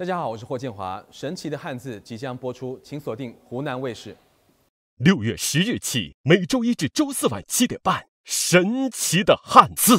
大家好，我是霍建华，《神奇的汉字》即将播出，请锁定湖南卫视。六月十日起，每周一至周四晚七点半，《神奇的汉字》。